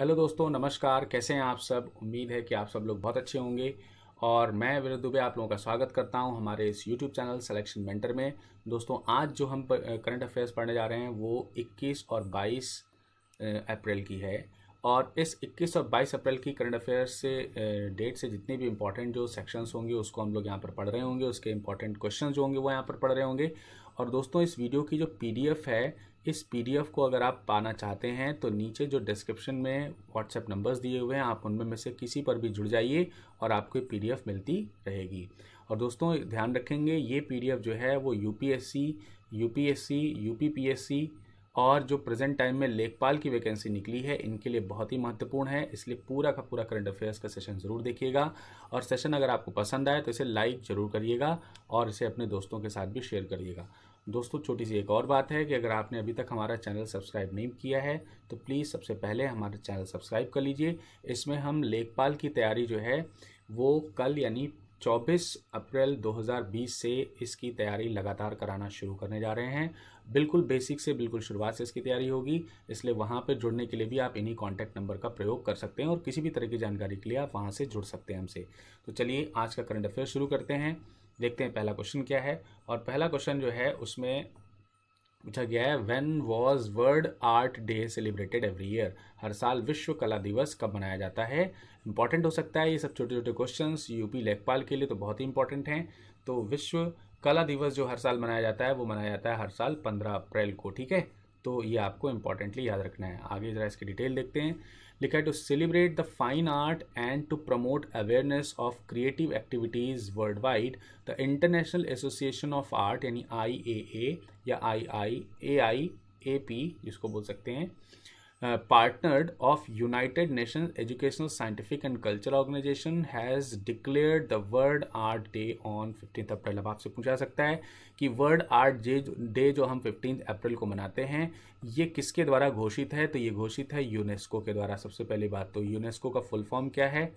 Hello दोस्तों नमस्कार कैसे हैं आप सब उम्मीद है कि आप सब लोग बहुत अच्छे होंगे और मैं विनोद दुबे आप लोगों का स्वागत करता हूं हमारे इस यूट्यूब चैनल सिलेक्शन मेंटर में दोस्तों आज जो हम करंट अफेयर्स पढ़ने जा रहे हैं वो 21 और 22 अप्रैल की है और इस 21 और 22 अप्रैल की करंट अफेयर्स से डेट से जितने भी इंपॉर्टेंट जो सेक्शंस होंगे उसको हम लोग यहाँ पर पढ़ रहे होंगे उसके इंपॉर्टेंट क्वेश्चन जो होंगे वो यहाँ पर पढ़ रहे होंगे और दोस्तों इस वीडियो की जो पीडीएफ है इस पीडीएफ को अगर आप पाना चाहते हैं तो नीचे जो डिस्क्रिप्शन में व्हाट्सएप नंबर्स दिए हुए हैं आप उनमें में से किसी पर भी जुड़ जाइए और आपको पीडीएफ मिलती रहेगी और दोस्तों ध्यान रखेंगे ये पीडीएफ जो है वो यूपीएससी यूपीएससी यूपीपीएससी और जो प्रेजेंट टाइम में लेखपाल की वैकेंसी निकली है इनके लिए बहुत ही महत्वपूर्ण है इसलिए पूरा का पूरा करंट अफेयर्स का सेशन ज़रूर देखिएगा और सेशन अगर आपको पसंद आए तो इसे लाइक ज़रूर करिएगा और इसे अपने दोस्तों के साथ भी शेयर करिएगा दोस्तों छोटी सी एक और बात है कि अगर आपने अभी तक हमारा चैनल सब्सक्राइब नहीं किया है तो प्लीज़ सबसे पहले हमारा चैनल सब्सक्राइब कर लीजिए इसमें हम लेखपाल की तैयारी जो है वो कल यानी 24 अप्रैल 2020 से इसकी तैयारी लगातार कराना शुरू करने जा रहे हैं बिल्कुल बेसिक से बिल्कुल शुरुआत से इसकी तैयारी होगी इसलिए वहाँ पर जुड़ने के लिए भी आप इन्हीं कॉन्टैक्ट नंबर का प्रयोग कर सकते हैं और किसी भी तरह की जानकारी के लिए आप वहाँ से जुड़ सकते हैं हमसे तो चलिए आज का करंट अफेयर शुरू करते हैं देखते हैं पहला क्वेश्चन क्या है और पहला क्वेश्चन जो है उसमें पूछा गया है when was world art day celebrated every year हर साल विश्व कला दिवस कब मनाया जाता है इंपॉर्टेंट हो सकता है ये सब छोटे छोटे क्वेश्चन यूपी लेखपाल के लिए तो बहुत ही इंपॉर्टेंट हैं तो विश्व कला दिवस जो हर साल मनाया जाता है वो मनाया जाता है हर साल पंद्रह अप्रैल को ठीक है तो ये आपको इंपॉर्टेंटली याद रखना है आगे ज़रा इसकी डिटेल देखते हैं लिखा है to celebrate the fine art and to promote awareness of creative activities world wide the international association of art यानी आई ए ए या आई आई ए आई ए पी जिसको बोल सकते हैं partnered of united nation educational scientific and culture organization has declared the world art day on on April अब आपसे पूछा सकता है कि वर्ल्ड आर्ट डे डे जो हम फिफ्टीन अप्रैल को मनाते हैं ये किसके द्वारा घोषित है तो ये घोषित है यूनेस्को के द्वारा सबसे पहली बात तो यूनेस्को का फुल फॉर्म क्या है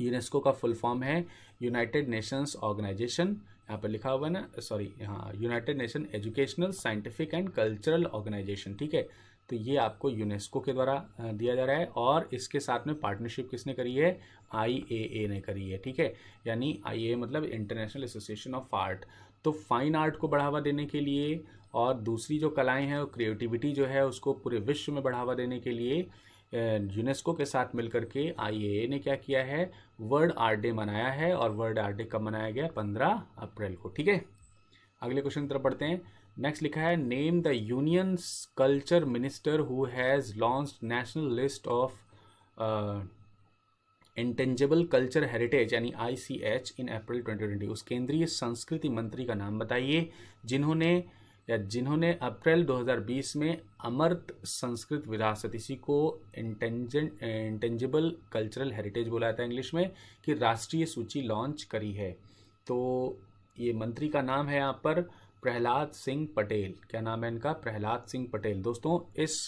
यूनेस्को का फुल फॉर्म है यूनाइटेड नेशंस ऑर्गेनाइजेशन यहाँ पर लिखा हुआ है ना सॉरी यहाँ united nation educational scientific and cultural organization ठीक है तो ये आपको यूनेस्को के द्वारा दिया जा रहा है और इसके साथ में पार्टनरशिप किसने करी है आई ने करी है ठीक है यानी आई मतलब इंटरनेशनल एसोसिएशन ऑफ आर्ट तो फाइन आर्ट को बढ़ावा देने के लिए और दूसरी जो कलाएं हैं और क्रिएटिविटी जो है उसको पूरे विश्व में बढ़ावा देने के लिए यूनेस्को के साथ मिलकर के आई ने क्या किया है वर्ल्ड आर्ट डे मनाया है और वर्ल्ड आर्ट डे कब मनाया गया पंद्रह अप्रैल को ठीक है अगले क्वेश्चन की तरफ बढ़ते हैं नेक्स्ट लिखा है name the union culture minister who has launch national list of intangible culture heritage यानी I C H in April twenty twenty उस केंद्रीय संस्कृति मंत्री का नाम बताइए जिन्होंने या जिन्होंने अप्रैल 2020 में अमृत संस्कृत विरासत इसी को इंटेंजिबल इंटेंजेबल कल्चरल हेरिटेज बोला जाता है इंग्लिश में कि राष्ट्रीय सूची लॉन्च करी है तो ये मंत्री का नाम है यहाँ पर प्रहलाद सिंह पटेल क्या नाम है इनका प्रहलाद सिंह पटेल दोस्तों इस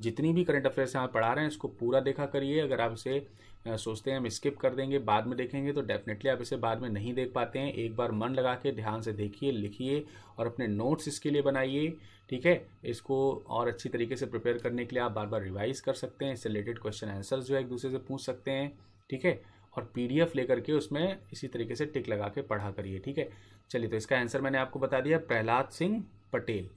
जितनी भी करंट अफेयर्स यहाँ पढ़ा रहे हैं इसको पूरा देखा करिए अगर आप इसे सोचते हैं हम स्किप कर देंगे बाद में देखेंगे तो डेफिनेटली आप इसे बाद में नहीं देख पाते हैं एक बार मन लगा के ध्यान से देखिए लिखिए और अपने नोट्स इसके लिए बनाइए ठीक है इसको और अच्छी तरीके से प्रिपेयर करने के लिए आप बार बार रिवाइज कर सकते हैं इससे रिलेटेड क्वेश्चन आंसर्स जो है एक दूसरे से पूछ सकते हैं ठीक है और पीडीएफ लेकर के उसमें इसी तरीके से टिक लगा के पढ़ा करिए ठीक है चलिए तो इसका आंसर मैंने आपको बता दिया प्रहलाद सिंह पटेल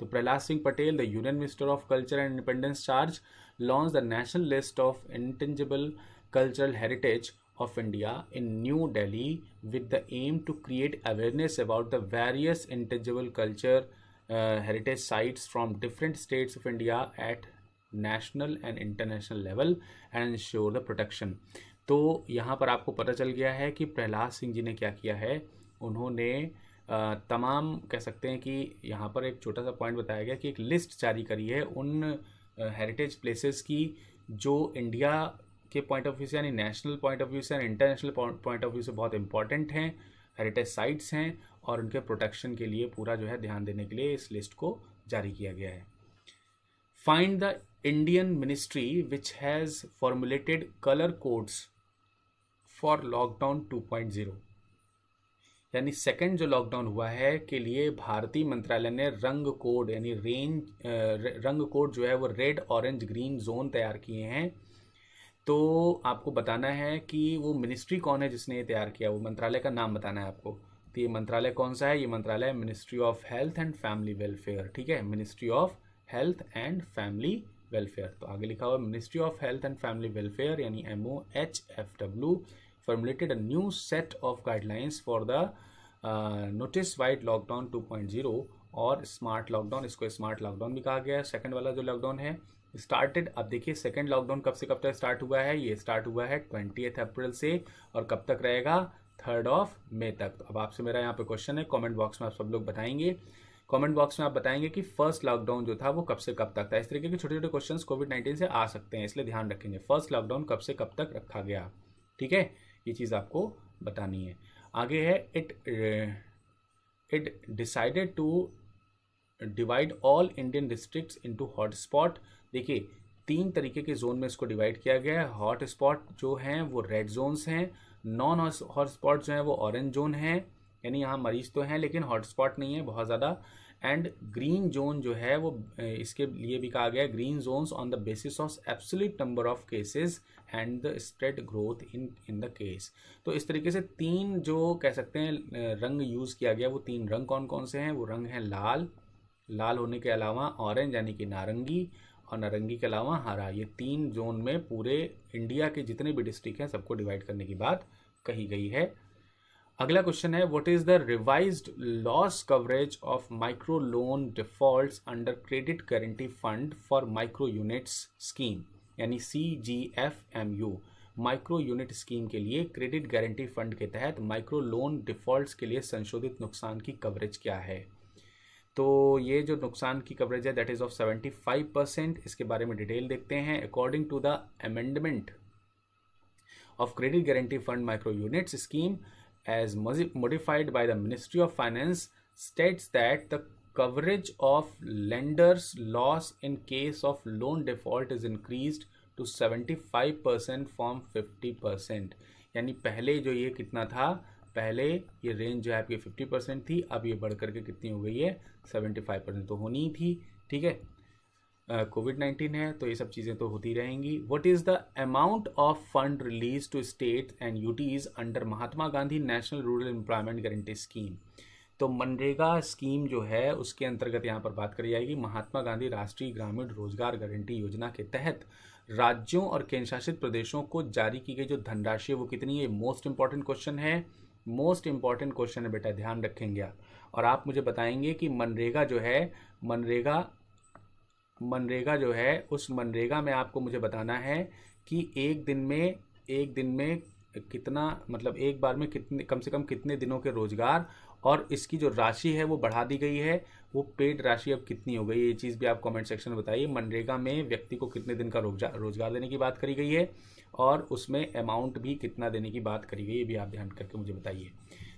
तो Prahlad Singh Patel the union minister of culture and independence charge launch the national list of intangible cultural heritage of India in New Delhi with the aim to create awareness about the various intangible culture heritage sites from different states of India at national and international level and ensure the protection तो यहाँ पर आपको पता चल गया है कि प्रहलाद सिंह जी ने क्या किया है उन्होंने तमाम कह सकते हैं कि यहाँ पर एक छोटा सा पॉइंट बताया गया कि एक लिस्ट जारी करी है उन हेरिटेज प्लेसेस की जो इंडिया के पॉइंट ऑफ व्यू से यानी नेशनल पॉइंट ऑफ व्यू से यानी इंटरनेशनल पॉइंट ऑफ व्यू से बहुत इंपॉर्टेंट हैं हेरिटेज साइट्स हैं और उनके प्रोटेक्शन के लिए पूरा जो है ध्यान देने के लिए इस लिस्ट को जारी किया गया है find the Indian ministry which has formulated colour codes for lockdown 2.0 यानी सेकेंड जो लॉकडाउन हुआ है के लिए भारतीय मंत्रालय ने रंग कोड यानी रेंज रंग कोड जो है वो रेड ऑरेंज ग्रीन जोन तैयार किए हैं तो आपको बताना है कि वो मिनिस्ट्री कौन है जिसने ये तैयार किया वो मंत्रालय का नाम बताना है आपको तो ये मंत्रालय कौन सा है ये मंत्रालय ministry of health and family welfare ठीक है ministry of health and family welfare तो आगे लिखा हुआ ministry of health and family welfare यानी M O H F W formulated a new set of guidelines for the uh, notice-wide lockdown 2.0 और smart lockdown इसको smart lockdown भी कहा गया है सेकेंड वाला जो लॉकडाउन है स्टार्टेड अब देखिए सेकेंड लॉकडाउन कब से कब तक स्टार्ट हुआ है ये स्टार्ट हुआ है ट्वेंटी अप्रैल से और कब तक रहेगा थर्ड ऑफ मे तक तो अब आपसे मेरा यहाँ पे क्वेश्चन है कमेंट बॉक्स में आप सब लोग बताएंगे कमेंट बॉक्स में आप बताएंगे कि फर्स्ट लॉकडाउन जो था वो कब से कब तक था इस तरीके के छोटे छोटे क्वेश्चन कोविड नाइन्टीन से आ सकते हैं इसलिए ध्यान रखेंगे फर्स्ट लॉकडाउन कब से कब तक रखा गया ठीक है ये चीज़ आपको बतानी है आगे है it it decided to divide all Indian districts into hotspot देखिए तीन तरीके के जोन में इसको डिवाइड किया गया है हॉट स्पॉट जो हैं वो रेड जोन्स हैं नॉन हॉट स्पॉट जो हैं वो ऑरेंज जोन हैं यानी यहाँ मरीज तो हैं लेकिन हॉट स्पॉट नहीं है बहुत ज़्यादा एंड ग्रीन जोन जो है वो इसके लिए भी कहा गया है green zones on the basis of absolute number of cases and the spread growth in in the case तो इस तरीके से तीन जो कह सकते हैं रंग यूज़ किया गया वो तीन रंग कौन कौन से हैं वो रंग हैं लाल लाल होने के अलावा ऑरेंज यानी कि नारंगी और नारंगी के अलावा हरा ये तीन जोन में पूरे इंडिया के जितने भी डिस्ट्रिक्ट हैं सबको डिवाइड करने की बात कही गई है अगला क्वेश्चन है what is the revised loss coverage of micro loan defaults under credit guarantee fund for micro units scheme यानी C G F M U micro unit scheme के लिए क्रेडिट गारंटी फंड के तहत माइक्रो लोन डिफॉल्ट्स के लिए संशोधित नुकसान की कवरेज क्या है तो ये जो नुकसान की कवरेज है दैट इज़ ऑफ 75 परसेंट इसके बारे में डिटेल देखते हैं according to the amendment of credit guarantee fund micro units scheme as modified by the Ministry of Finance states that the coverage of lender's loss in case of loan default is increased to 75 from 50 percent यानी पहले जो ये कितना था पहले ये range जो है आपकी 50 परसेंट थी अब ये बढ़ करके कितनी हो गई है 75 परसेंट तो होनी ही थी ठीक है कोविड नाइन्टीन है तो ये सब चीज़ें तो होती रहेंगी what is the amount of fund release to state and UTs under Mahatma Gandhi national rural employment guarantee scheme तो मनरेगा स्कीम जो है उसके अंतर्गत यहाँ पर बात करी जाएगी महात्मा गांधी राष्ट्रीय ग्रामीण रोजगार गारंटी योजना के तहत राज्यों और केंद्रशासित प्रदेशों को जारी की गई जो धनराशि है वो कितनी है मोस्ट इंपॉर्टेंट क्वेश्चन है मोस्ट इंपॉर्टेंट क्वेश्चन है बेटा ध्यान रखेंगे आप और आप मुझे बताएंगे कि मनरेगा जो है मनरेगा मनरेगा जो है उस मनरेगा में आपको मुझे बताना है कि एक दिन में एक दिन में कितना मतलब एक बार में कितने कम से कम कितने दिनों के रोज़गार और इसकी जो राशि है वो बढ़ा दी गई है वो पेड राशि अब कितनी हो गई ये चीज़ भी आप कमेंट सेक्शन में बताइए मनरेगा में व्यक्ति को कितने दिन का रोजगार रोजगार देने की बात करी गई है और उसमें अमाउंट भी कितना देने की बात करी गई है ये भी आप ध्यान करके मुझे बताइए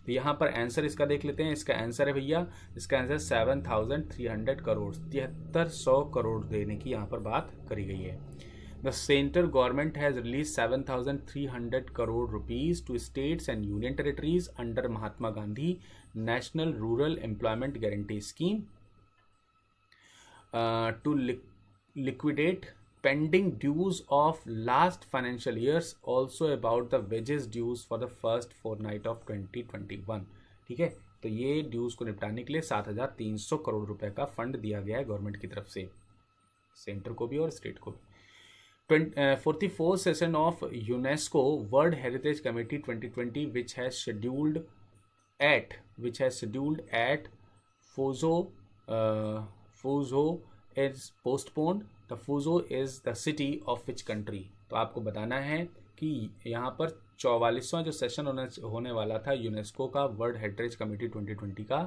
तो यहाँ पर आंसर इसका देख लेते हैं इसका आंसर है भैया इसका answer seven thousand three hundred crore तिहत्तर सौ करोड़ देने की यहाँ पर बात करी गई है the centre government has release seven thousand three hundred crore rupees to states and union territories under Mahatma Gandhi national rural employment guarantee scheme to liquidate pending dues of last financial years also about the wages dues for the first fortnight of 2021 ठीक है तो ये dues को निपटाने के लिए 7,300 करोड़ रुपए का फंड दिया गया है गवर्नमेंट की तरफ से सेंटर को भी और स्टेट को भी forty four session of UNESCO world heritage committee 2020 which has scheduled at which has scheduled at Fuzhou Fuzhou is postponed the Fuzhou is the city of which country तो आपको बताना है कि यहाँ पर चौवालीसवां जो सेशन होने होने वाला था यूनेस्को का वर्ल्ड हेरिटेज कमेटी 2020 का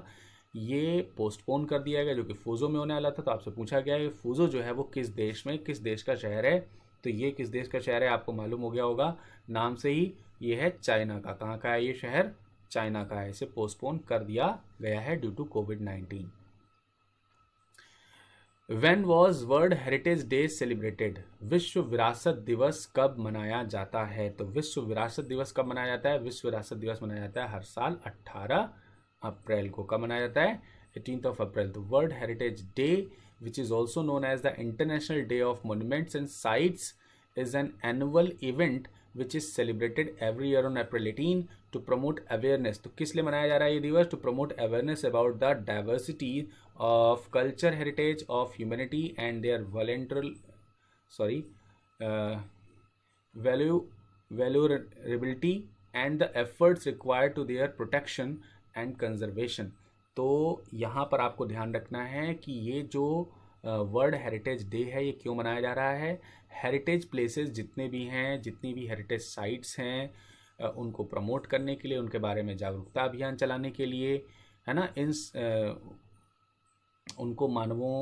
ये पोस्टपोन कर दिया गया जो कि फूजो में होने वाला था तो आपसे पूछा गया है फूजो जो है वो किस देश में किस देश का शहर है तो ये किस देश का शहर है आपको मालूम हो गया होगा नाम से ही ये है चाइना का कहाँ का है ये शहर चाइना का है इसे पोस्टपोन कर दिया गया है due to Covid nineteen when was world heritage day celebrated विश्व विरासत दिवस कब मनाया जाता है तो विश्व विरासत दिवस कब मनाया जाता है विश्व विरासत दिवस मनाया जाता है हर साल 18 अप्रैल को कब मनाया जाता है एटीन ऑफ अप्रैल तो world heritage day which is also known as the international day of monuments and sites is an annual event which is celebrated every year on April eighteen to promote awareness तो किस लिए मनाया जा रहा है ये दिवस? To promote awareness about the diversity of culture heritage of humanity and their vulnerable sorry value vulnerability and the efforts require to their protection and conservation तो यहाँ पर आपको ध्यान रखना है कि ये जो वर्ल्ड हेरिटेज डे है ये क्यों मनाया जा रहा है हेरिटेज प्लेसेस जितने भी हैं जितनी भी हेरिटेज साइट्स हैं uh, उनको प्रमोट करने के लिए उनके बारे में जागरूकता अभियान चलाने के लिए है ना इन uh, उनको मानवों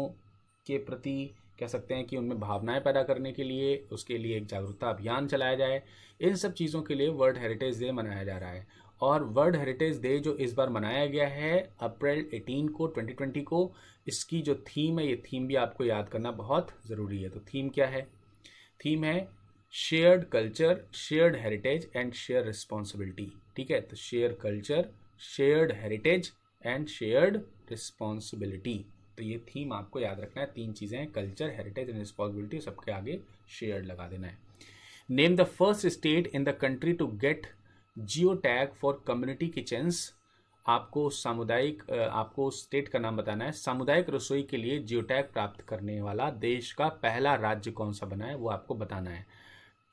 के प्रति कह सकते हैं कि उनमें भावनाएं पैदा करने के लिए उसके लिए एक जागरूकता अभियान चलाया जाए इन सब चीज़ों के लिए वर्ल्ड हेरिटेज डे मनाया जा रहा है और वर्ल्ड हेरिटेज डे जो इस बार मनाया गया है अप्रैल 18 को 2020 को इसकी जो थीम है ये थीम भी आपको याद करना बहुत ज़रूरी है तो थीम क्या है थीम है shared culture shared heritage and share responsibility ठीक है तो share culture shared heritage and shared responsibility तो ये थीम आपको याद रखना है तीन चीज़ें हैं कल्चर हेरिटेज एंड रिस्पॉन्सिबिलिटी सबके आगे शेयर लगा देना है name the first state in the country to get geo tag for community kitchens आपको सामुदायिक आपको स्टेट का नाम बताना है सामुदायिक रसोई के लिए जियो टैग प्राप्त करने वाला देश का पहला राज्य कौन सा बना है वो आपको बताना है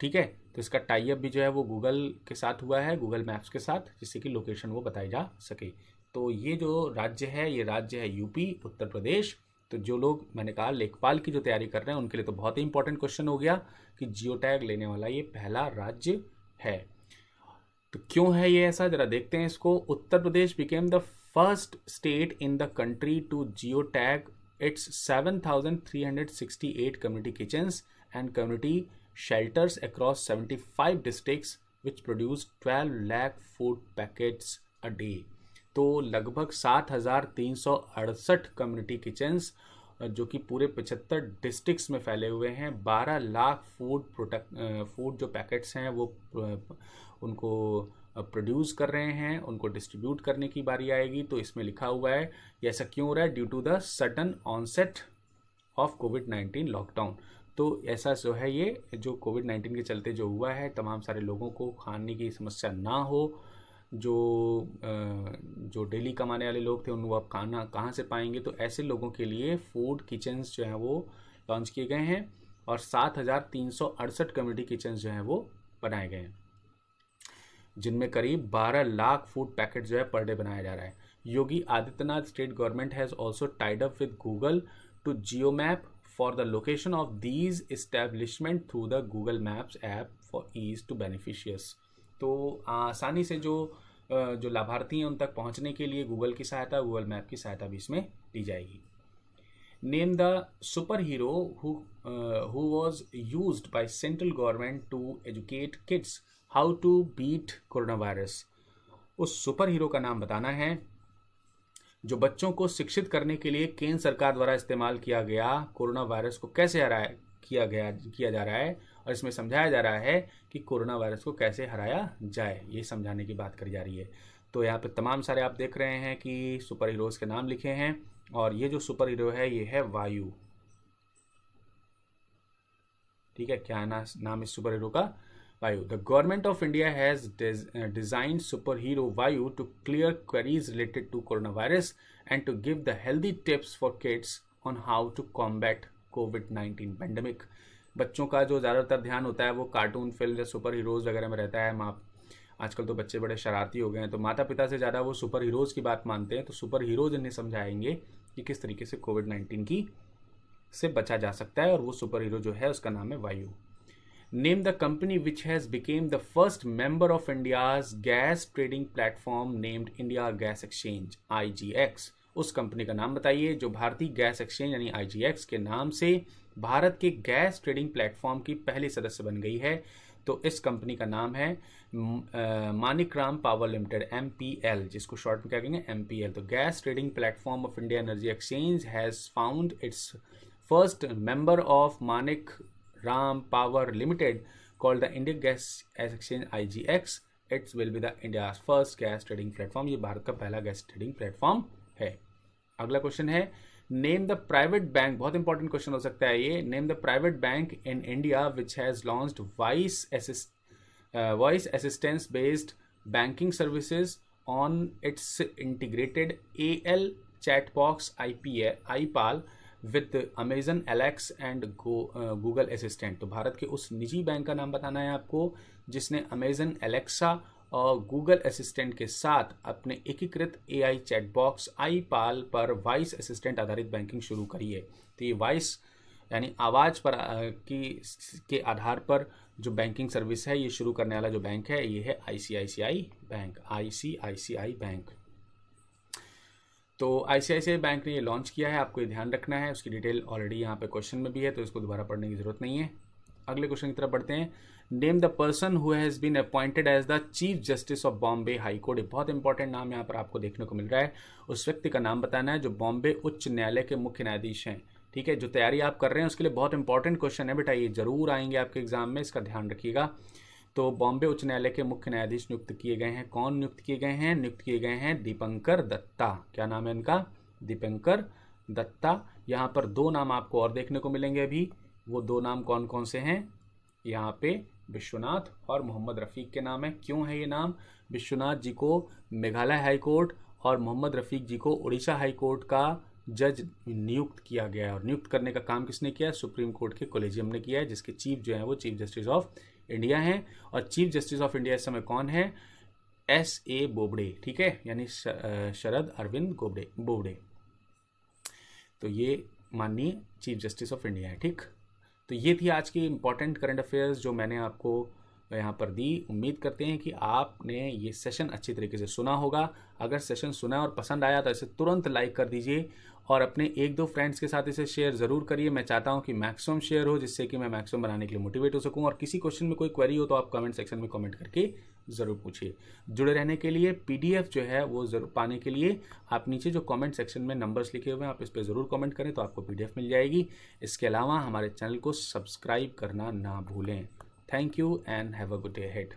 ठीक है तो इसका टाइप भी जो है वो गूगल के साथ हुआ है गूगल मैप्स के साथ जिससे कि लोकेशन वो बताई जा सके तो ये जो राज्य है ये राज्य है यूपी उत्तर प्रदेश तो जो लोग मैंने कहा लेखपाल की जो तैयारी कर रहे हैं उनके लिए तो बहुत ही इंपॉर्टेंट क्वेश्चन हो गया कि जियो टैग लेने वाला ये पहला राज्य है तो क्यों है ये ऐसा जरा देखते हैं इसको Uttar Pradesh became the first state in the country to geo tag its seven thousand three hundred sixty eight community kitchens and community shelters across seventy five district which produce twelve lakh food packets a day तो लगभग सात हज़ार तीन सौ अड़सठ community kitchens जो कि पूरे पचहत्तर डिस्ट्रिक्ट्स में फैले हुए हैं बारह लाख फूड प्रोडक्ट फूड जो पैकेट्स हैं वो उनको प्रोड्यूस कर रहे हैं उनको डिस्ट्रीब्यूट करने की बारी आएगी तो इसमें लिखा हुआ है ये ऐसा क्यों हो रहा है due to the sudden onset of Covid nineteen lockdown तो ऐसा जो है ये जो कोविड नाइन्टीन के चलते जो हुआ है तमाम सारे लोगों को खाने की समस्या ना हो जो जो डेली कमाने वाले लोग थे उन वो खाना कहाँ से पाएंगे तो ऐसे लोगों के लिए फूड किचन्स जो हैं वो लॉन्च किए गए हैं और सात हज़ार तीन सौ अड़सठ कम्युनिटी किचन्स जो हैं वो बनाए गए हैं जिनमें करीब बारह लाख फूड पैकेट जो है पर डे बनाया जा रहा है Yogi Adityanath state government has also tied up with Google to geo map for the location of these establishment through the Google maps app for ease to beneficiaries तो आसानी से जो जो लाभार्थी हैं उन तक पहुंचने के लिए गूगल की सहायता गूगल मैप की सहायता भी इसमें दी जाएगी name the super hero who was use by central government to educate kids how to beat corona virus उस सुपर हीरो का नाम बताना है जो बच्चों को शिक्षित करने के लिए केंद्र सरकार द्वारा इस्तेमाल किया गया कोरोना वायरस को कैसे हराया किया गया किया जा रहा है और इसमें समझाया जा रहा है कि कोरोना वायरस को कैसे हराया जाए ये समझाने की बात करी जा रही है तो यहाँ पे तमाम सारे आप देख रहे हैं कि सुपर हीरोज़ के नाम लिखे हैं और ये जो सुपर हीरो है ये है वायु ठीक है क्या ना, नाम इस सुपर हीरो का Vayu the government of India has design super hero Vayu to clear queries related to corona virus and to give the healthy tips for kids on how to combat Covid nineteen pandemic बच्चों का जो ज़्यादातर ध्यान होता है वो cartoon film या super heroes वगैरह में रहता है माँ आजकल तो बच्चे बड़े शरारती हो गए हैं तो माता पिता से ज़्यादा वो सुपर हीरोज़ की बात मानते हैं तो सुपर हीरोज़ इन्हें समझाएंगे कि किस तरीके से कोविड नाइन्टीन की से बचा जा सकता है और वो सुपर हीरो जो है उसका नाम है Vayu name the company which has became the first member of India's gas trading platform named India gas exchange I उस कंपनी का नाम बताइए जो भारतीय गैस एक्सचेंज यानी आई के नाम से भारत के गैस ट्रेडिंग प्लेटफॉर्म की पहली सदस्य बन गई है तो इस कंपनी का नाम है Manik Ram power limited M जिसको शॉर्ट में क्या कहेंगे एम तो gas trading platform of India energy exchange has found its first member of Manik Ram power limited called gas exchange I G X its will be the India first gas trading platform ये भारत का पहला gas trading platform है अगला question है name the private bank बहुत important question हो सकता है ये name the private bank in India which has launch voice voice assistance based banking services on its integrated A L chat box I P A I pal with Amazon Alex and Google assistant तो भारत के उस निजी bank का नाम बताना है आपको जिसने अमेजन एलेक्सा गूगल असिस्टेंट के साथ अपने एकीकृत ए आई चैट बॉक्स आई पाल पर वॉइस असिस्टेंट आधारित बैंकिंग शुरू करिए तो ये वॉइस यानी आवाज़ पर की के आधार पर जो बैंकिंग सर्विस है ये शुरू करने वाला जो बैंक है ये है आई आई सी सी आई बैंक आई आई सी सी आई बैंक तो आई आई सी सी आई बैंक ने ये लॉन्च किया है आपको ये ध्यान रखना है उसकी डिटेल ऑलरेडी यहाँ पे क्वेश्चन में भी है तो इसको दोबारा पढ़ने की ज़रूरत नहीं है अगले क्वेश्चन की तरफ बढ़ते हैं name the person who has been appointed as the chief justice of Bombay high court एक बहुत इंपॉर्टेंट नाम यहाँ पर आपको देखने को मिल रहा है उस व्यक्ति का नाम बताना है जो बॉम्बे उच्च न्यायालय के मुख्य न्यायाधीश हैं ठीक है जो तैयारी आप कर रहे हैं उसके लिए बहुत इंपॉर्टेंट क्वेश्चन है बेटा ये जरूर आएंगे आपके एग्जाम में इसका ध्यान रखिएगा तो बॉम्बे उच्च न्यायालय के मुख्य न्यायाधीश नियुक्त किए गए हैं कौन नियुक्त किए गए हैं नियुक्त किए गए हैं दीपंकर दत्ता क्या नाम है इनका दीपंकर दत्ता यहाँ पर दो नाम आपको और देखने को मिलेंगे अभी वो दो नाम कौन कौन से हैं यहाँ पे विश्वनाथ और मोहम्मद रफ़ीक के नाम है क्यों है ये नाम विश्वनाथ जी को मेघालय हाई कोर्ट और मोहम्मद रफ़ीक जी को उड़ीसा हाई कोर्ट का जज नियुक्त किया गया है और नियुक्त करने का काम किसने किया है सुप्रीम कोर्ट के कोलेजियम ने किया है जिसके चीफ जो है वो चीफ जस्टिस ऑफ इंडिया हैं और चीफ जस्टिस ऑफ इंडिया इस समय कौन है एस ए बोबडे ठीक है यानी शरद अरविंद बोबडे बोबडे तो ये माननीय चीफ जस्टिस ऑफ इंडिया है ठीक तो ये थी आज की इंपॉर्टेंट करंट अफेयर्स जो मैंने आपको यहाँ पर दी उम्मीद करते हैं कि आपने ये सेशन अच्छी तरीके से सुना होगा अगर सेशन सुना और पसंद आया तो इसे तुरंत लाइक कर दीजिए और अपने एक दो फ्रेंड्स के साथ इसे शेयर ज़रूर करिए मैं चाहता हूँ कि मैक्सिमम शेयर हो जिससे कि मैं मैक्सिमम बनाने के लिए मोटिवेट हो सकूँ और किसी क्वेश्चन में कोई क्वेरी हो तो आप कमेंट सेक्शन में कमेंट करके ज़रूर पूछिए जुड़े रहने के लिए पी जो है वो ज़रूर पाने के लिए आप नीचे जो कॉमेंट सेक्शन में नंबर्स लिखे हुए हैं आप इस पर ज़रूर कॉमेंट करें तो आपको पी मिल जाएगी इसके अलावा हमारे चैनल को सब्सक्राइब करना ना भूलें Thank you and have a good day ahead.